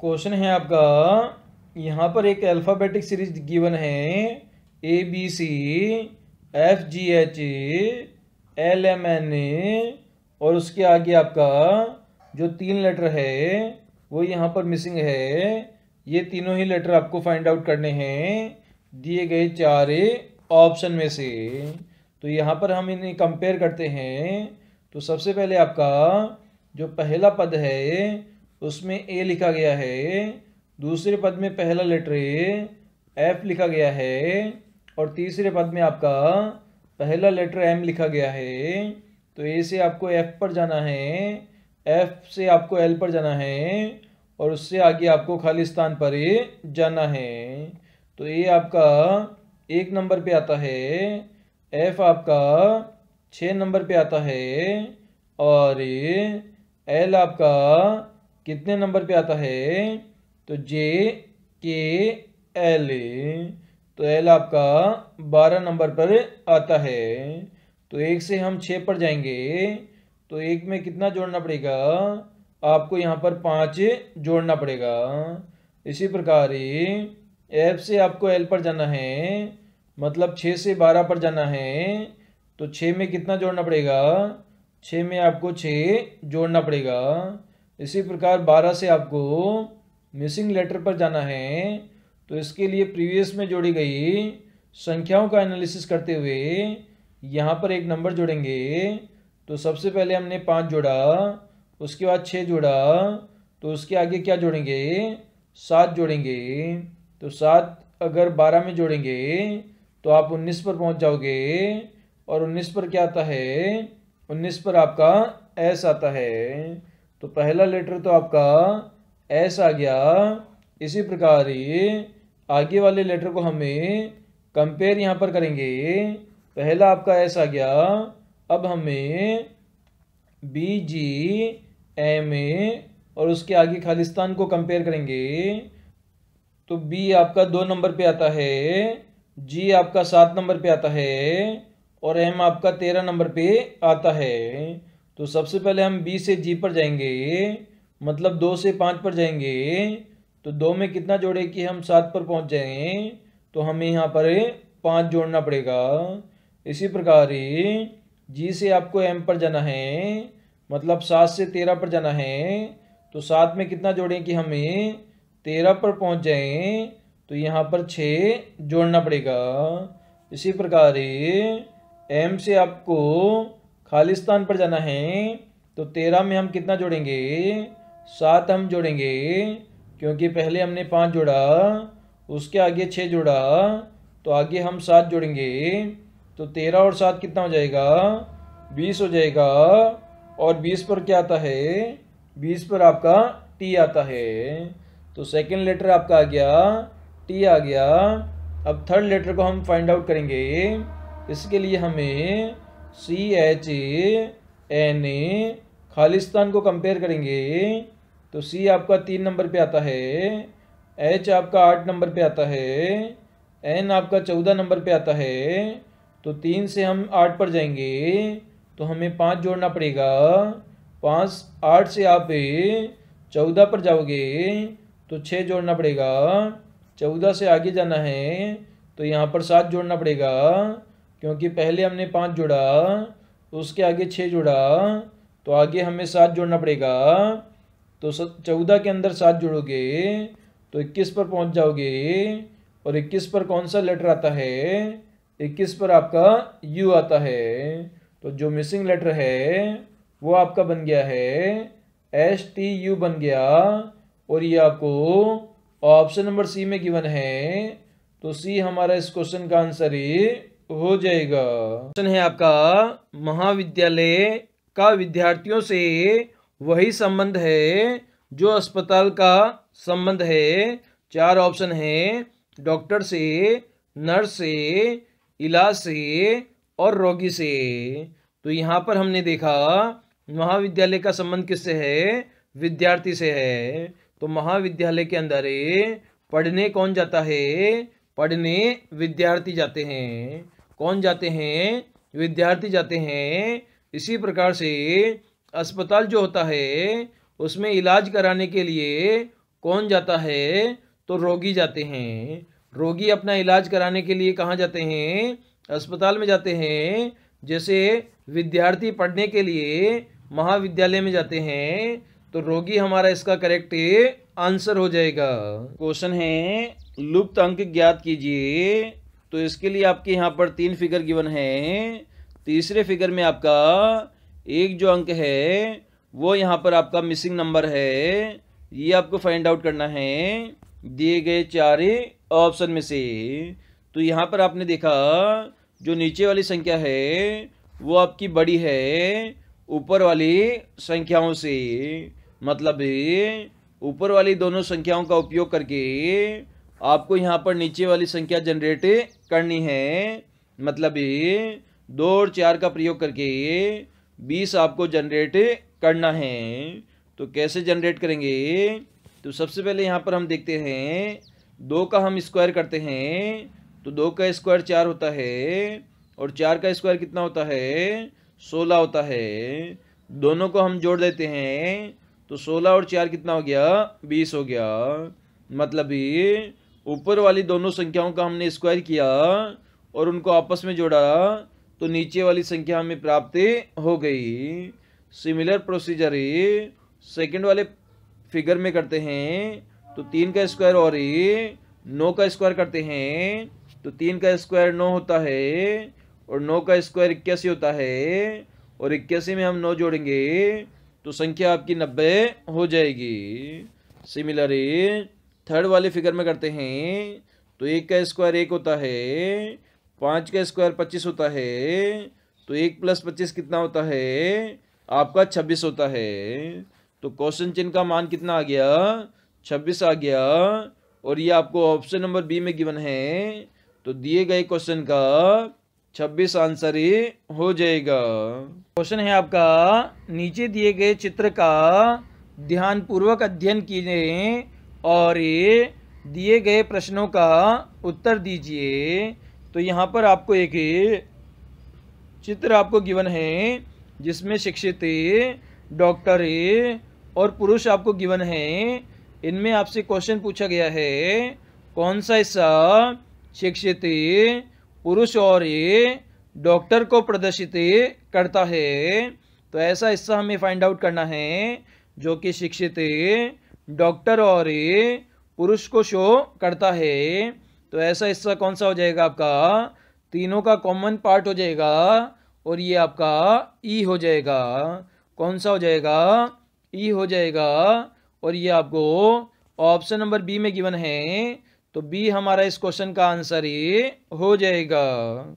question है आपका यहाँ पर एक अल्फ़ाबेटिक सीरीज गिवन है A B C F G H L M N और उसके आगे आपका जो तीन लेटर है वो यहाँ पर मिसिंग है ये तीनों ही लेटर आपको फाइंड आउट करने हैं दिए गए चार ऑप्शन में से तो यहाँ पर हम इन्हें कंपेयर करते हैं तो सबसे पहले आपका जो पहला पद है उसमें ए लिखा गया है दूसरे पद में पहला लेटर ए एफ लिखा गया है और तीसरे पद में आपका पहला लेटर एम लिखा गया है तो ए से आपको एफ पर जाना है एफ से आपको एल पर जाना है और उससे आगे आपको खाली स्थान पर जाना है तो ए आपका एक नंबर पे आता है एफ आपका छः नंबर पे आता है और एल आपका कितने नंबर पे आता है तो जे के एल तो एल आपका बारह नंबर पर आता है तो एक से हम छः पर जाएंगे तो एक में कितना जोड़ना पड़ेगा आपको यहाँ पर पाँच जोड़ना पड़ेगा इसी प्रकार एफ से आपको एल पर जाना है मतलब छः से बारह पर जाना है तो छः में कितना जोड़ना पड़ेगा छः में आपको छः जोड़ना पड़ेगा इसी प्रकार बारह से आपको मिसिंग लेटर पर जाना है तो इसके लिए प्रीवियस में जोड़ी गई संख्याओं का एनालिसिस करते हुए यहाँ पर एक नंबर जोड़ेंगे तो सबसे पहले हमने पाँच जोड़ा उसके बाद छः जोड़ा तो उसके आगे क्या जोड़ेंगे सात जोड़ेंगे तो सात अगर बारह में जोड़ेंगे तो आप उन्नीस पर पहुँच जाओगे और उन्नीस पर क्या आता है उन्नीस पर आपका एस आता है तो पहला लेटर तो आपका एस आ गया इसी प्रकार ही आगे वाले लेटर को हमें कंपेयर यहाँ पर करेंगे पहला आपका एस आ गया अब हमें बी जी एम ए और उसके आगे खालिस्तान को कंपेयर करेंगे तो बी आपका दो नंबर पे आता है जी आपका सात नंबर पे आता है और एम आपका तेरह नंबर पे आता है तो सबसे पहले हम बी से जी पर जाएंगे मतलब दो से पाँच पर जाएंगे तो दो में कितना जोड़े कि हम सात पर पहुंच जाएं तो हमें यहाँ पर पाँच जोड़ना पड़ेगा इसी प्रकार जी से आपको एम पर जाना है मतलब सात से तेरह पर जाना है तो सात में कितना जोड़ें कि हमें तेरह पर पहुंच जाएं तो यहाँ पर छः जोड़ना पड़ेगा इसी प्रकार एम से आपको खालिस्तान पर जाना है तो तेरह में हम कितना जोड़ेंगे सात हम जोड़ेंगे क्योंकि पहले हमने पाँच जोड़ा उसके आगे छः जोड़ा तो आगे हम सात जोड़ेंगे तो तेरह और सात कितना हो जाएगा बीस हो जाएगा और बीस पर क्या आता है बीस पर आपका टी आता है तो सेकंड लेटर आपका आ गया टी आ गया अब थर्ड लेटर को हम फाइंड आउट करेंगे इसके लिए हमें सी एच एन ए खालिस्तान को कंपेयर करेंगे तो सी आपका तीन नंबर पे आता है एच आपका आठ नंबर पे आता है एन आपका चौदह नंबर पे आता है तो तीन से हम आठ पर जाएंगे तो हमें पाँच जोड़ना पड़ेगा पाँच आठ से आप चौदह पर जाओगे तो छः जोड़ना पड़ेगा चौदह से आगे जाना है तो यहाँ पर सात जोड़ना पड़ेगा क्योंकि पहले हमने पाँच जोड़ा तो उसके आगे छः जोड़ा तो आगे हमें सात जोड़ना पड़ेगा तो चौदह के अंदर सात जोड़ोगे तो इक्कीस पर पहुंच जाओगे और इक्कीस पर कौन सा लेटर आता है इक्कीस पर आपका यू आता है तो जो मिसिंग लेटर है वो आपका बन गया है एस टी यू बन गया और ये आपको ऑप्शन नंबर सी में गिवन है तो सी हमारा इस क्वेश्चन का आंसर है हो जाएगा प्रश्न है आपका महाविद्यालय का विद्यार्थियों से वही संबंध है जो अस्पताल का संबंध है चार ऑप्शन है डॉक्टर से नर्स से इलाज से और रोगी से तो यहाँ पर हमने देखा महाविद्यालय का संबंध किससे है विद्यार्थी से है तो महाविद्यालय के अंदर पढ़ने कौन जाता है पढ़ने विद्यार्थी जाते हैं कौन जाते हैं विद्यार्थी जाते हैं इसी प्रकार से अस्पताल जो होता है उसमें इलाज कराने के लिए कौन जाता है तो रोगी जाते हैं रोगी अपना इलाज कराने के लिए कहाँ जाते हैं अस्पताल में जाते हैं जैसे विद्यार्थी पढ़ने के लिए महाविद्यालय में जाते हैं तो रोगी हमारा इसका करेक्ट आंसर हो जाएगा क्वेश्चन है लुप्त अंक ज्ञात कीजिए तो इसके लिए आपके यहाँ पर तीन फिगर गिवन है तीसरे फिगर में आपका एक जो अंक है वो यहाँ पर आपका मिसिंग नंबर है ये आपको फाइंड आउट करना है दिए गए चार ऑप्शन में से तो यहाँ पर आपने देखा जो नीचे वाली संख्या है वो आपकी बड़ी है ऊपर वाली संख्याओं से मतलब ऊपर वाली दोनों संख्याओं का उपयोग करके आपको यहाँ पर नीचे वाली संख्या जनरेट करनी है मतलब ये दो और चार का प्रयोग करके बीस आपको जनरेट करना है तो कैसे जनरेट करेंगे तो सबसे पहले यहाँ पर हम देखते हैं दो का हम स्क्वायर करते हैं तो दो का स्क्वायर चार होता है और चार का स्क्वायर कितना होता है सोलह होता है दोनों को हम जोड़ देते हैं तो सोलह और चार कितना हो गया बीस हो गया मतलब ये ऊपर वाली दोनों संख्याओं का हमने स्क्वायर किया और उनको आपस में जोड़ा तो नीचे वाली संख्या हमें प्राप्त हो गई सिमिलर प्रोसीजर सेकेंड वाले फिगर में करते हैं तो तीन का स्क्वायर और नौ का स्क्वायर करते हैं तो तीन का स्क्वायर नौ होता है और नौ का स्क्वायर इक्यासी होता है और इक्यासी में हम नौ जोड़ेंगे तो संख्या आपकी नब्बे हो जाएगी सिमिलर थर्ड वाले फिगर में करते हैं तो एक का स्क्वायर एक होता है पाँच का स्क्वायर पच्चीस होता है तो एक प्लस पच्चीस कितना होता है आपका छब्बीस होता है तो क्वेश्चन चिन्ह का मान कितना आ गया छब्बीस आ गया और ये आपको ऑप्शन नंबर बी में गिवन है तो दिए गए क्वेश्चन का छब्बीस आंसर ही हो जाएगा क्वेश्चन है आपका नीचे दिए गए चित्र का ध्यानपूर्वक अध्ययन कीजिए और ये दिए गए प्रश्नों का उत्तर दीजिए तो यहाँ पर आपको एक चित्र आपको गिवन है जिसमें शिक्षित डॉक्टर और पुरुष आपको गिवन है इनमें आपसे क्वेश्चन पूछा गया है कौन सा हिस्सा शिक्षित पुरुष और ये डॉक्टर को प्रदर्शित करता है तो ऐसा हिस्सा हमें फाइंड आउट करना है जो कि शिक्षित डॉक्टर और पुरुष को शो करता है तो ऐसा हिस्सा कौन सा हो जाएगा आपका तीनों का कॉमन पार्ट हो जाएगा और ये आपका ई e हो जाएगा कौन सा हो जाएगा ई e हो जाएगा और ये आपको ऑप्शन नंबर बी में गिवन है तो बी हमारा इस क्वेश्चन का आंसर ही हो जाएगा